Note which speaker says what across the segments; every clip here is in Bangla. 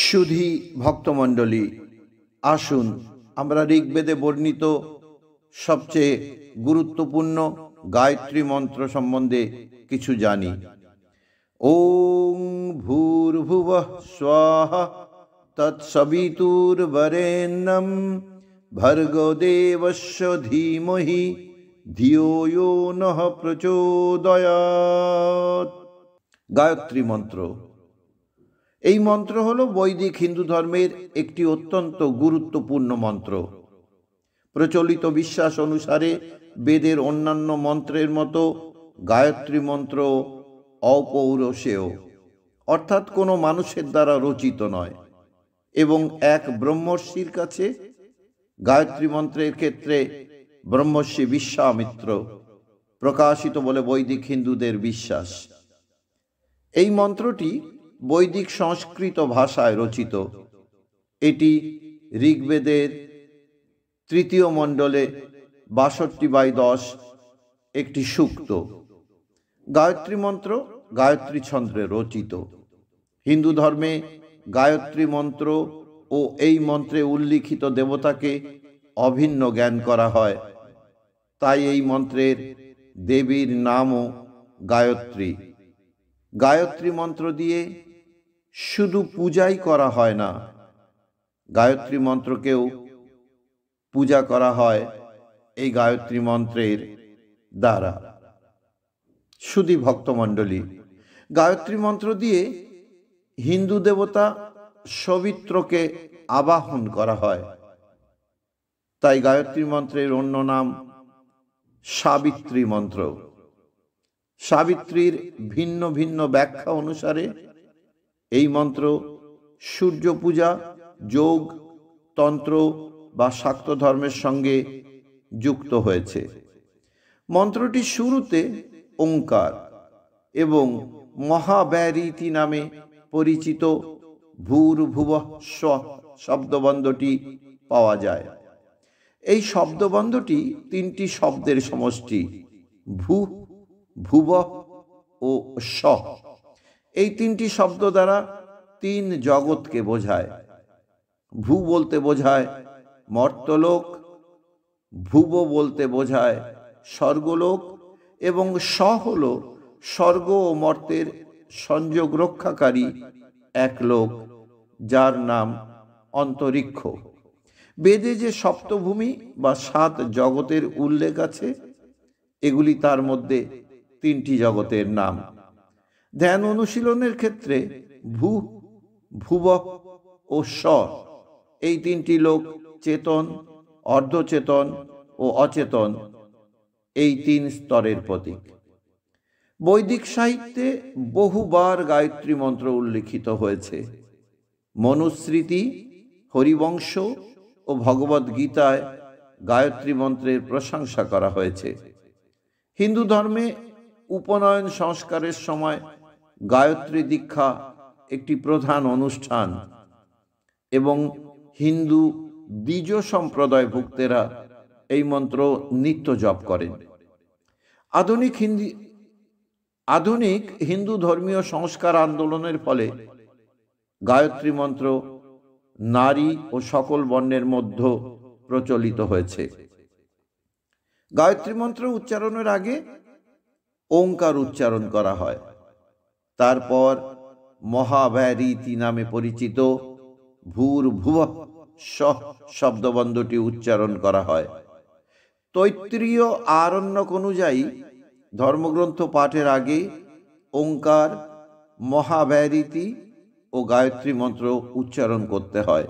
Speaker 1: সুধি ভক্তমণ্ডলী আসুন আমরা ঋগ্বেদে বর্ণিত সবচেয়ে গুরুত্বপূর্ণ গায়ত্রী মন্ত্র সম্বন্ধে কিছু জানি ওং ভূর্ভুব স্বাহ তৎসবিতুর্বরেণ্যম ভর্গদেবস্য ধীমহি ধিও নহ প্রচোদয়াৎ গায়ত্রী মন্ত্র এই মন্ত্র হল বৈদিক হিন্দু ধর্মের একটি অত্যন্ত গুরুত্বপূর্ণ মন্ত্র প্রচলিত বিশ্বাস অনুসারে বেদের অন্যান্য মন্ত্রের মতো গায়ত্রী মন্ত্র অপৌরসেও অর্থাৎ কোনো মানুষের দ্বারা রচিত নয় এবং এক ব্রহ্মর্ষির কাছে গায়ত্রী মন্ত্রের ক্ষেত্রে ব্রহ্মর্ষি বিশ্বামিত্র প্রকাশিত বলে বৈদিক হিন্দুদের বিশ্বাস এই মন্ত্রটি বৈদিক সংস্কৃত ভাষায় রচিত এটি ঋগ্বেদের তৃতীয় মণ্ডলে বাষট্টি বাই দশ একটি সূক্ত গায়ত্রী মন্ত্র গায়ত্রী ছন্দ্রে রচিত হিন্দু ধর্মে গায়ত্রী মন্ত্র ও এই মন্ত্রে উল্লিখিত দেবতাকে অভিন্ন জ্ঞান করা হয় তাই এই মন্ত্রের দেবীর নামও গায়ত্রী গায়ত্রী মন্ত্র দিয়ে শুধু পূজাই করা হয় না গায়ত্রী মন্ত্রকেও পূজা করা হয় এই গায়ত্রী মন্ত্রের দ্বারা সুদী ভক্তমণ্ডলী গায়ত্রী মন্ত্র দিয়ে হিন্দু দেবতা সবিত্রকে আবাহন করা হয় তাই গায়ত্রী মন্ত্রের অন্য নাম সাবিত্রী মন্ত্র সাবিত্রীর ভিন্ন ভিন্ন ব্যাখ্যা অনুসারে এই মন্ত্র সূর্য পূজা যোগ তন্ত্র বা শাক্ত ধর্মের সঙ্গে যুক্ত হয়েছে মন্ত্রটি শুরুতে ওঙ্কার এবং মহাব্যারীতি নামে পরিচিত ভূর ভুব শব্দবন্ধটি পাওয়া যায় এই শব্দবন্ধটি তিনটি শব্দের সমষ্টি ভূ ভুব ও স এই তিনটি শব্দ দ্বারা তিন জগৎকে বোঝায় ভূ বলতে বোঝায় মর্তলোক ভুব বলতে বোঝায় স্বর্গলোক এবং স হল স্বর্গ ও মর্তের সংযোগ রক্ষাকারী এক লোক যার নাম অন্তরিক্ষ বেদে যে সপ্তভূমি বা সাত জগতের উল্লেখ আছে এগুলি তার মধ্যে তিনটি জগতের নাম ধ্যান অনুশীলনের ক্ষেত্রে ভূ ভুবক ও স্বর এই তিনটি লোক চেতন অর্ধচেতন ও অচেতন এই তিন স্তরের প্রতীক বৈদিক সাহিত্যে বহুবার গায়ত্রী মন্ত্র উল্লিখিত হয়েছে মনুস্মৃতি হরিবংশ ও ভগবদ গীতায় গায়ত্রী মন্ত্রের প্রশংসা করা হয়েছে হিন্দু ধর্মে উপনয়ন সংস্কারের সময় গায়ত্রী দীক্ষা একটি প্রধান অনুষ্ঠান এবং হিন্দু দ্বিজ সম্প্রদায় ভুক্তেরা এই মন্ত্র নিত্য জপ করেন আধুনিক হিন্দি আধুনিক হিন্দু ধর্মীয় সংস্কার আন্দোলনের ফলে গায়ত্রী মন্ত্র নারী ও সকল বর্ণের মধ্য প্রচলিত হয়েছে গায়ত্রী মন্ত্র উচ্চারণের আগে ওঙ্কার উচ্চারণ করা হয় তারপর মহাভ্যারীতি নামে পরিচিত ভূর ভুব সহ শব্দবন্ধটি উচ্চারণ করা হয় তৈত্রীয় আরণ্যক অনুযায়ী ধর্মগ্রন্থ পাঠের আগে ওঙ্কার মহাব্যারীতি ও গায়ত্রী মন্ত্র উচ্চারণ করতে হয়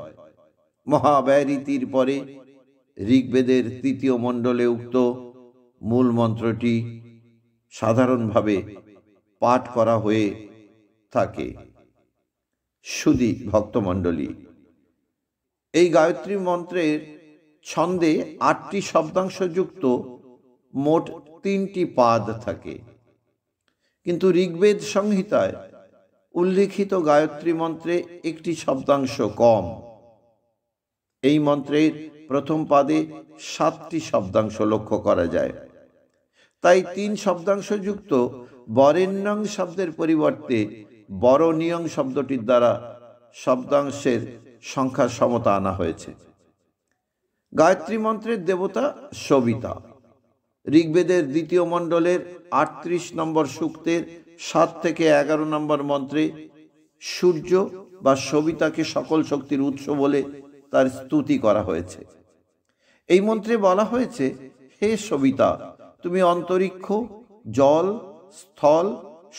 Speaker 1: মহাব্যরীতির পরে ঋগ্বেদের তৃতীয় মণ্ডলে উক্ত মূল মন্ত্রটি সাধারণভাবে পাঠ করা হয়ে থাকে সুদি ভক্তমণ্ডলী এই গায়ত্রী মন্ত্রের ছন্দে আটটি যুক্ত মোট তিনটি পাদ থাকে কিন্তু ঋগ্বেদ সংহিতায় উল্লিখিত গায়ত্রী মন্ত্রে একটি শব্দাংশ কম এই মন্ত্রের প্রথম পাদে সাতটি শব্দাংশ লক্ষ্য করা যায় তাই তিন যুক্ত বরেণ্যং শব্দের পরিবর্তে বরণীয়ং শব্দটির দ্বারা শব্দাংশের সংখ্যার সমতা আনা হয়েছে গায়ত্রী মন্ত্রের দেবতা সবিতা ঋগ্বেদের দ্বিতীয় মণ্ডলের আটত্রিশ নম্বর সূক্তের সাত থেকে এগারো নম্বর মন্ত্রে সূর্য বা সবিতাকে সকল শক্তির উৎস বলে তার স্তুতি করা হয়েছে এই মন্ত্রে বলা হয়েছে হে সবিতা তুমি অন্তরিক্ষ জল স্থল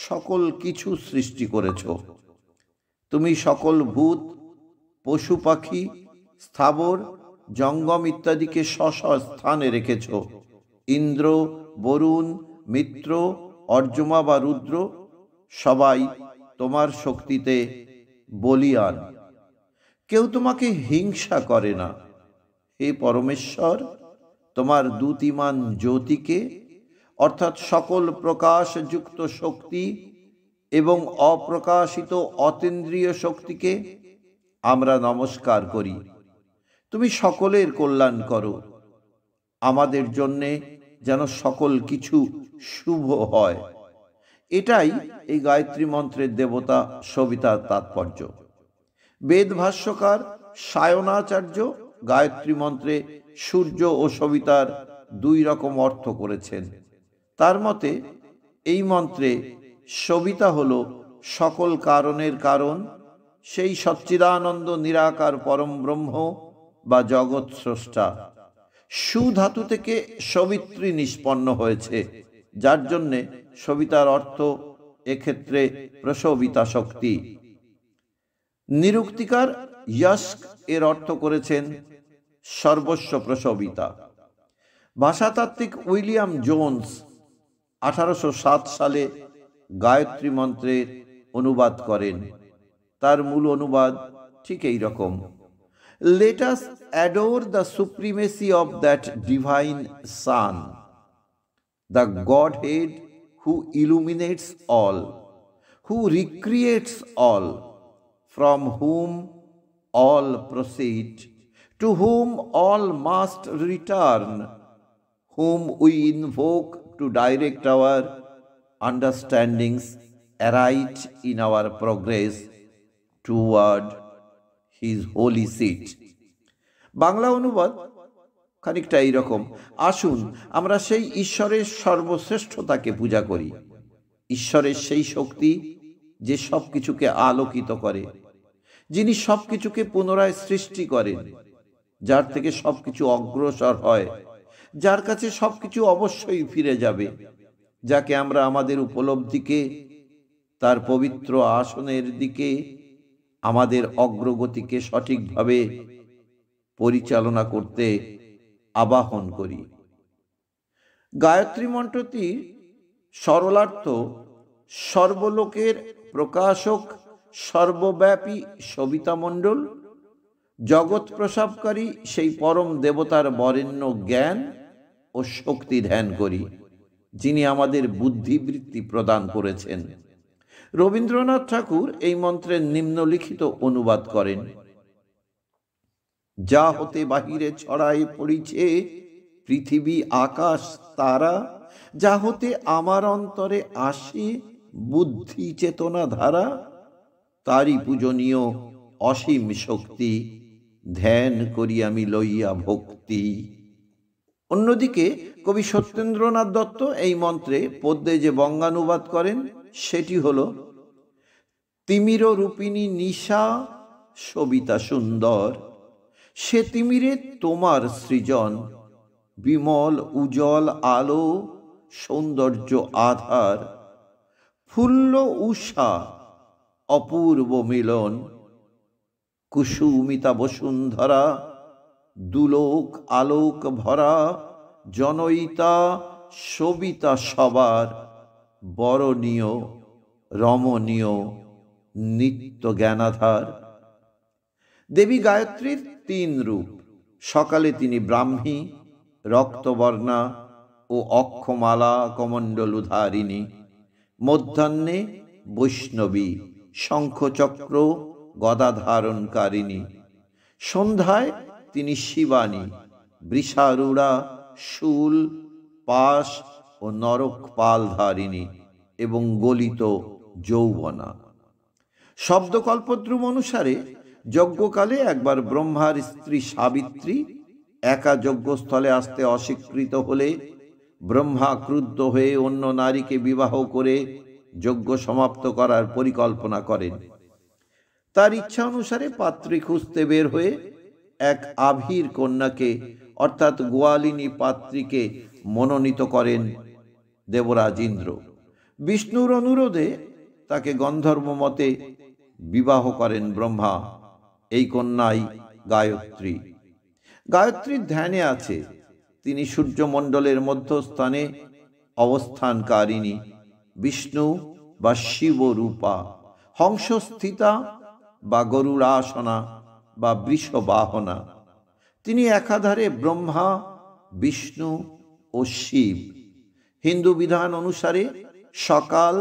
Speaker 1: সকল কিছু সৃষ্টি করেছ তুমি সকল ভূত পশু পাখি স্থাবর জঙ্গম ইত্যাদিকে স্ব স্থানে রেখেছ ইন্দ্র বরুণ মিত্র অর্জমা বা রুদ্র সবাই তোমার শক্তিতে বলিয়ান কেউ তোমাকে হিংসা করে না হে পরমেশ্বর তোমার দুতিমান জ্যোতিকে অর্থাৎ সকল প্রকাশযুক্ত শক্তি এবং অপ্রকাশিত অতেন্দ্রীয় শক্তিকে আমরা নমস্কার করি তুমি সকলের কল্যাণ করো আমাদের জন্যে যেন সকল কিছু শুভ হয় এটাই এই গায়ত্রী মন্ত্রের দেবতা সবিতার তাৎপর্য বেদ ভাষ্যকার সায়নাচার্য গায়ত্রী মন্ত্রে সূর্য ও সবিতার দুই রকম অর্থ করেছেন তার মতে এই মন্ত্রে সবিতা হল সকল কারণের কারণ সেই সচ্চিদানন্দ নিরাকার পরম ব্রহ্ম বা জগৎ স্রষ্টা সুধাতু থেকে সবিত্রী নিষ্পন্ন হয়েছে যার জন্যে সবিতার অর্থ এক্ষেত্রে প্রসবিতা শক্তি নিরুক্তিকার ইয়স্ক এর অর্থ করেছেন সর্বস্ব প্রসবিতা ভাষাতাত্ত্বিক উইলিয়াম জোন্স আঠারোশো সালে গায়ত্রী মন্ত্রের অনুবাদ করেন তার মূল অনুবাদ ঠিক এই রকম let us adore the supremacy of that divine sun the godhead who illuminates all who recreates all from whom all proceed to whom all must return whom we invoke to direct our understandings aright in our progress toward his holy seat. Bangla অনুবাদ খানিকটা এইরকম আসুন আমরা সেই ঈশ্বরের সর্বশ্রেষ্ঠতাকে পূজা করি ঈশ্বরের সেই শক্তি যে সব কিছুকে আলোকিত করে যিনি সব কিছুকে পুনরায় সৃষ্টি করেন যার থেকে সব কিছু অগ্রসর হয় যার কাছে সবকিছু অবশ্যই ফিরে যাবে যাকে আমরা আমাদের উপলব্ধিকে তার পবিত্র আসনের দিকে আমাদের অগ্রগতিকে সঠিকভাবে পরিচালনা করতে আবাহন করি গায়ত্রী মন্ত্রটির সরলার্থ সর্বলোকের প্রকাশক সর্বব্যাপী সবিতা মণ্ডল জগৎ প্রসাবকারী সেই পরম দেবতার বরেণ্য জ্ঞান ও শক্তি ধ্যান করি যিনি আমাদের বুদ্ধিবৃত্তি প্রদান করেছেন রবীন্দ্রনাথ ঠাকুর এই মন্ত্রের নিম্নলিখিত অনুবাদ করেন যা হতে বাহিরে ছড়ায় পড়িছে পৃথিবী আকাশ তারা যা হতে আমার অন্তরে আসে বুদ্ধি চেতনা ধারা তারই পূজনীয় অসীম শক্তি ধ্যান করি আমি লইয়া ভক্তি অন্যদিকে কবি সত্যেন্দ্রনাথ দত্ত এই মন্ত্রে পদ্যে যে বঙ্গানুবাদ করেন সেটি হল তিমির রূপিণী নিশা সবিতা সুন্দর সে তিমিরে তোমার সৃজন বিমল উজ্জ্বল আলো সৌন্দর্য আধার ফুল্ল উষা অপূর্ব মিলন কুসুমিতা বসুন্ধরা দুলোক আলোক ভরা জনয়িতা সবিতা সবার বরণীয় রমণীয় নিত্য জ্ঞানাধার দেবী গায়ত্রীর তিন রূপ সকালে তিনি ব্রাহ্মী রক্তবর্ণা ও অক্ষমালা কমণ্ডলুধারিণী মধ্যাহ্নে বৈষ্ণবী শঙ্খচক্র গদাধারণকারিণী সন্ধ্যায় তিনি শিবানী বৃষারুড়া শুল পাশ ও নরক পালধারিণী এবং গলিত যৌবনা শব্দকল্পদ্রুম অনুসারে যজ্ঞকালে একবার ব্রহ্মার স্ত্রী সাবিত্রী একা যজ্ঞস্থলে আসতে অস্বীকৃত হলে ব্রহ্মা ক্রুদ্ধ হয়ে অন্য নারীকে বিবাহ করে যজ্ঞ সমাপ্ত করার পরিকল্পনা করেন তার ইচ্ছা অনুসারে পাত্রী খুঁজতে বের হয়ে এক আভির কন্যাকে অর্থাৎ গোয়ালিনী পাত্রীকে মনোনীত করেন দেবরাজ ইন্দ্র বিষ্ণুর অনুরোধে তাকে গন্ধর্ব মতে বিবাহ করেন ব্রহ্মা এই কন্যাই গায়ত্রী গায়ত্রীর ধ্যানে আছে তিনি সূর্যমণ্ডলের মধ্যস্থানে অবস্থানকারিণী বিষ্ণু বা শিবরূপা হংসস্থিতা বা গরুড়াসনা বা বৃষবাহনা তিনি একাধারে ব্রহ্মা বিষ্ণু ও শিব হিন্দু বিধান অনুসারে সকাল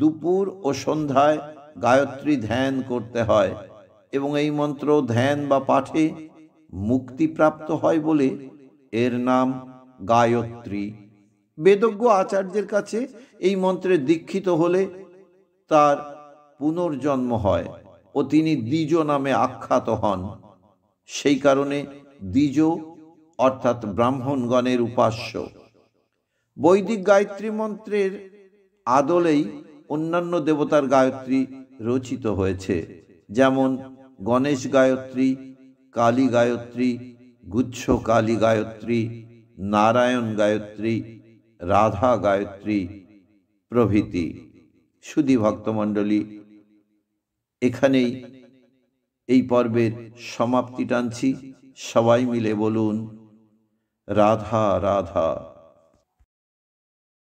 Speaker 1: দুপুর ও সন্ধ্যায় গায়ত্রী ধ্যান করতে হয় এবং এই মন্ত্র ধ্যান বা পাঠে মুক্তিপ্রাপ্ত হয় বলে এর নাম গায়ত্রী বেদজ্ঞ আচার্যের কাছে এই মন্ত্রে দীক্ষিত হলে তার পুনর্জন্ম হয় ও তিনি দ্বিজ নামে আখ্যাত হন সেই কারণে দ্বিজ অর্থাৎ ব্রাহ্মণগণের উপাস্য বৈদিক গায়ত্রী মন্ত্রের আদলেই অন্যান্য দেবতার গায়ত্রী রচিত হয়েছে যেমন গণেশ গায়ত্রী কালী গায়ত্রী গুচ্ছ কালী গায়ত্রী নারায়ণ গায়ত্রী রাধা গায়ত্রী প্রভৃতি সুধী ভক্তমণ্ডলী এখানেই এই পর্বের সমাপ্তি টানছি সবাই মিলে বলুন রাধা রাধা